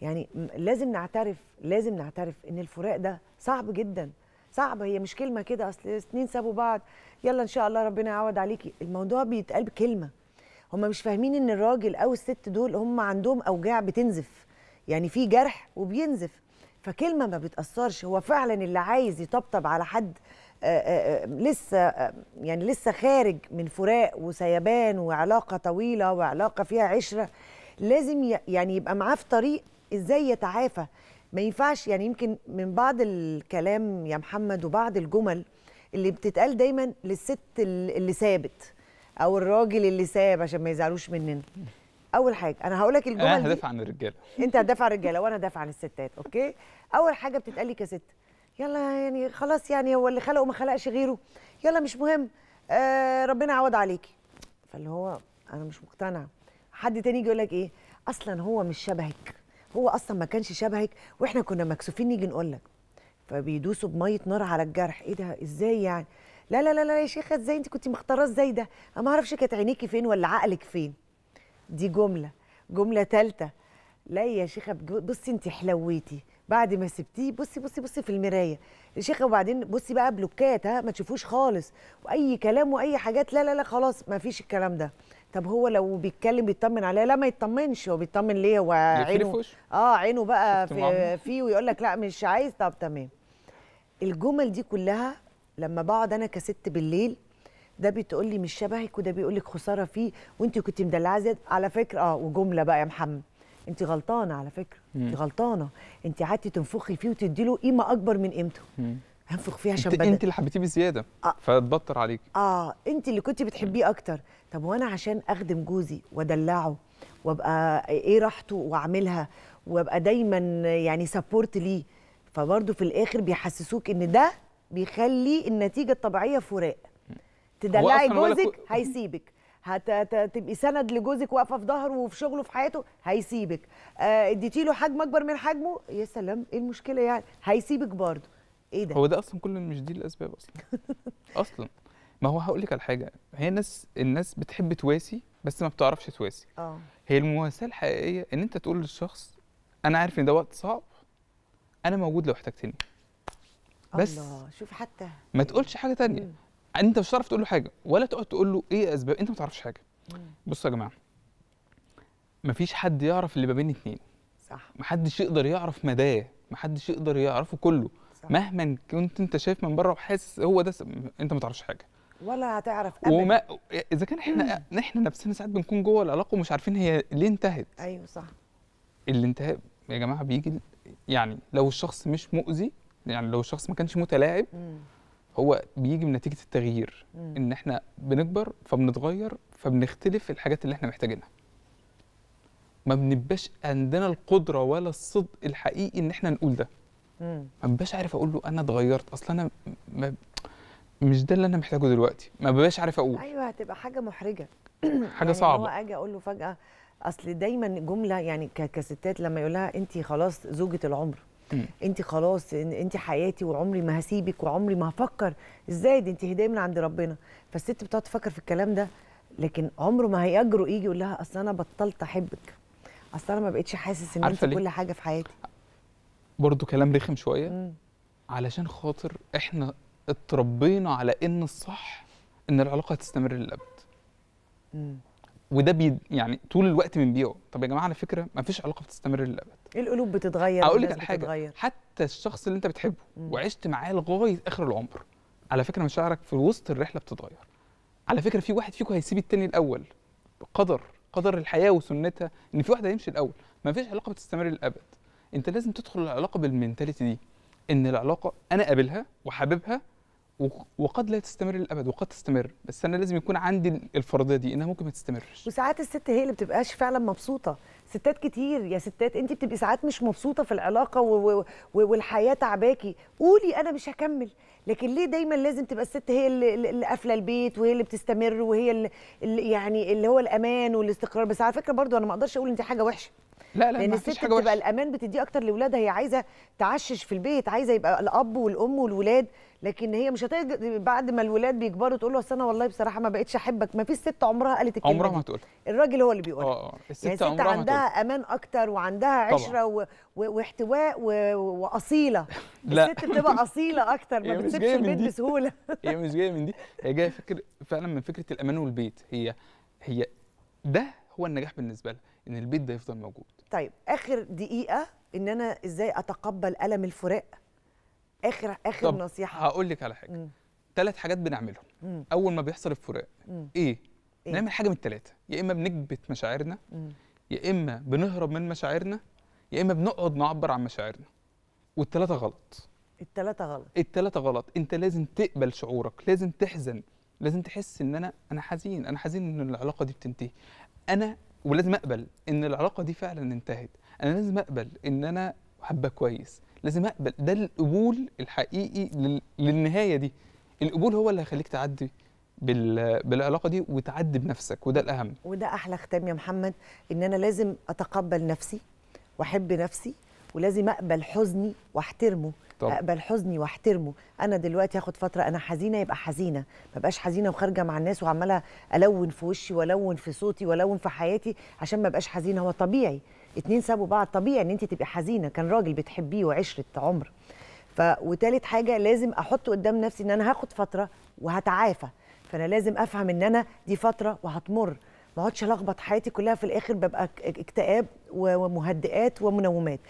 يعني لازم نعترف لازم نعترف ان الفراق ده صعب جدا صعب هي مش كلمه كده اصل اثنين سابوا بعض يلا ان شاء الله ربنا يعوض عليكي الموضوع بيتقال بكلمه هم مش فاهمين ان الراجل او الست دول هم عندهم اوجاع بتنزف يعني في جرح وبينزف فكلمه ما بتاثرش هو فعلا اللي عايز يطبطب على حد آآ آآ لسه آآ يعني لسه خارج من فراق وسيبان وعلاقه طويله وعلاقه فيها عشره لازم يعني يبقى معاه في طريق ازاي يتعافى ما ينفعش يعني يمكن من بعض الكلام يا محمد وبعض الجمل اللي بتتقال دايما للست اللي سابت او الراجل اللي ساب عشان ما يزعلوش مننا اول حاجه انا هقول لك الجمل انا هدافع عن الرجاله انت هتدافع عن الرجاله وانا هدافع عن الستات اوكي اول حاجه بتتقال لي كست يلا يعني خلاص يعني هو اللي خلقه ما خلقش غيره يلا مش مهم آه ربنا يعوض عليكي فاللي هو انا مش مقتنعه حد تاني يجي يقول لك ايه اصلا هو مش شبهك هو اصلا ما كانش شبهك واحنا كنا مكسوفين نيجي نقول لك فبيدوسوا بميه نار على الجرح ايه ده ازاي يعني لا لا لا لا يا شيخه ازاي انت كنت مختاره ازاي ده انا ما اعرفش كانت عينيكي فين ولا عقلك فين دي جمله جمله ثالثه لا يا شيخه بصي انت حلويتي بعد ما سبتيه بصي بصي بصي في المرايه يا شيخه وبعدين بصي بقى بلوكات ها ما تشوفوش خالص واي كلام واي حاجات لا لا لا خلاص ما فيش الكلام ده طب هو لو بيتكلم بيطمن عليا لا ما يطمنش هو بيطمن ليه هو عينه اه عينه بقى في فيه ويقول لك لا مش عايز طب تمام الجمل دي كلها لما بقعد انا كست بالليل ده بتقول لي مش شبهك وده بيقول لك خساره فيه وانت كنت مدلعه زياده على فكره اه وجمله بقى يا محمد انت غلطانه على فكره انت غلطانه انت قعدتي تنفخي فيه وتدي له قيمه اكبر من قيمته هنفخ فيه عشان انت, بدأ... انت اللي حبيتيه بزياده آه. فتبطر عليك اه انت اللي كنت بتحبيه اكتر طب وانا عشان اخدم جوزي وادلعه وابقى ايه راحته واعملها وابقى دايما يعني سبورت ليه فبرضه في الاخر بيحسسوك ان ده بيخلي النتيجه الطبيعيه فراق تدلعي جوزك كو... هيسيبك هتبقي سند لجوزك واقفه في ظهره وفي شغله في حياته هيسيبك آه، اديتي له حجم اكبر من حجمه يا سلام ايه المشكله يعني هيسيبك برضه ايه ده هو ده اصلا كل مش دي الاسباب اصلا اصلا ما هو هقول لك على حاجه هي الناس الناس بتحب تواسي بس ما بتعرفش تواسي اه هي المواساه الحقيقيه ان انت تقول للشخص انا عارف ان ده وقت صعب انا موجود لو احتجتني بس الله شوف حتى ما تقولش حاجه تانية مم. انت مش هتعرف تقول له حاجه ولا تقعد تقول له ايه اسباب انت ما تعرفش حاجه بصوا يا جماعه مفيش حد يعرف اللي ما بين اتنين صح محدش يقدر يعرف مداه محدش يقدر يعرفه كله صح. مهما كنت انت شايف من بره وحاسس هو ده انت ما تعرفش حاجه ولا هتعرف ابدا وما اذا كان احنا احنا نفسنا ساعات بنكون جوه العلاقه ومش عارفين هي ليه انتهت ايوه صح الانتهاء يا جماعه بيجي يعني لو الشخص مش مؤذي يعني لو الشخص ما كانش متلاعب هو بيجي من نتيجه التغيير مم. ان احنا بنكبر فبنتغير فبنختلف الحاجات اللي احنا محتاجينها ما بنبقاش عندنا القدره ولا الصدق الحقيقي ان احنا نقول ده ما ببقاش عارف اقول له انا اتغيرت اصل انا ما مش ده اللي انا محتاجه دلوقتي ما ببقاش عارف اقول ايوه هتبقى حاجه محرجه حاجه يعني صعبه هو اجي اقول له فجاه اصل دايما جمله يعني كستات لما يقول لها انت خلاص زوجه العمر انت خلاص انت حياتي وعمري ما هسيبك وعمري ما هفكر ازاي دي انت هدايه من عند ربنا فالست بتقعد تفكر في الكلام ده لكن عمره ما هيجرؤ يجي يقول لها اصل انا بطلت احبك اصل انا ما بقتش حاسس ان انت كل حاجه في حياتي برضو كلام رخم شويه مم. علشان خاطر احنا اتربينا على ان الصح ان العلاقه تستمر للابد وده بي يعني طول الوقت بنبيعه طب يا جماعه على فكره ما فيش علاقه بتستمر للابد ايه القلوب بتتغير اقول لك على حاجه بتتغير. حتى الشخص اللي انت بتحبه مم. وعشت معاه لغايه اخر العمر على فكره مشاعرك في وسط الرحله بتتغير على فكره في واحد فيكم هيسيب التاني الاول قدر قدر الحياه وسنتها ان في واحد هيمشي الاول ما فيش علاقه بتستمر للابد انت لازم تدخل العلاقه بالمنتاليتي دي ان العلاقه انا قابلها وحاببها وقد لا تستمر للابد وقد تستمر بس انا لازم يكون عندي الفرضيه دي انها ممكن ما تستمرش وساعات الست هي اللي بتبقاش فعلا مبسوطه ستات كتير يا ستات انت بتبقي ساعات مش مبسوطه في العلاقه و... و... والحياه تعباكي قولي انا مش هكمل لكن ليه دايما لازم تبقى الست هي اللي, قافله البيت وهي اللي بتستمر وهي اللي... يعني اللي هو الامان والاستقرار بس على فكره برضو انا ما اقدرش اقول انت حاجه وحشه لا لا لان الست بتبقى وش. الامان بتديه اكتر لاولادها هي عايزه تعشش في البيت عايزه يبقى الاب والام والولاد لكن هي مش هتقدر بعد ما الولاد بيكبروا تقول له اصل انا والله بصراحه ما بقتش احبك ما فيش ست عمرها قالت الكلمه عمرها ما هتقول الراجل هو اللي بيقولها اه, آه، الست, يعني الست عمرها عندها ما امان اكتر وعندها عشره و... و... واحتواء و... واصيله لا. الست بتبقى اصيله اكتر ما بتسيبش البيت بسهوله هي مش جايه من دي هي جايه فكر فعلا من فكره الامان والبيت هي هي ده هو النجاح بالنسبه لها ان البيت ده يفضل موجود طيب اخر دقيقه ان انا ازاي اتقبل الم الفراق اخر اخر طب نصيحه هقول لك على حاجه ثلاث حاجات بنعملهم مم. اول ما بيحصل الفراق إيه؟, ايه نعمل حاجه من الثلاثه يا اما بنكبت مشاعرنا يا اما بنهرب من مشاعرنا يا اما بنقعد نعبر عن مشاعرنا والثلاثه غلط الثلاثه غلط الثلاثه غلط انت لازم تقبل شعورك لازم تحزن لازم تحس ان انا انا حزين انا حزين ان العلاقه دي بتنتهي انا ولازم اقبل ان العلاقه دي فعلا انتهت انا لازم اقبل ان انا حبه كويس لازم اقبل ده القبول الحقيقي للنهايه دي القبول هو اللي هيخليك تعدي بالعلاقه دي وتعدي بنفسك وده الاهم وده احلى ختام يا محمد ان انا لازم اتقبل نفسي واحب نفسي ولازم اقبل حزني واحترمه طب. اقبل حزني واحترمه انا دلوقتي هاخد فتره انا حزينه يبقى حزينه ما بقاش حزينه وخارجه مع الناس وعماله الون في وشي والون في صوتي والون في حياتي عشان ما بقاش حزينه هو طبيعي اتنين سابوا بعض طبيعي ان انت تبقي حزينه كان راجل بتحبيه وعشره عمر ف وتالت حاجه لازم احط قدام نفسي ان انا هاخد فتره وهتعافى فانا لازم افهم ان انا دي فتره وهتمر ما اقعدش الخبط حياتي كلها في الاخر ببقى اكتئاب ومهدئات ومنومات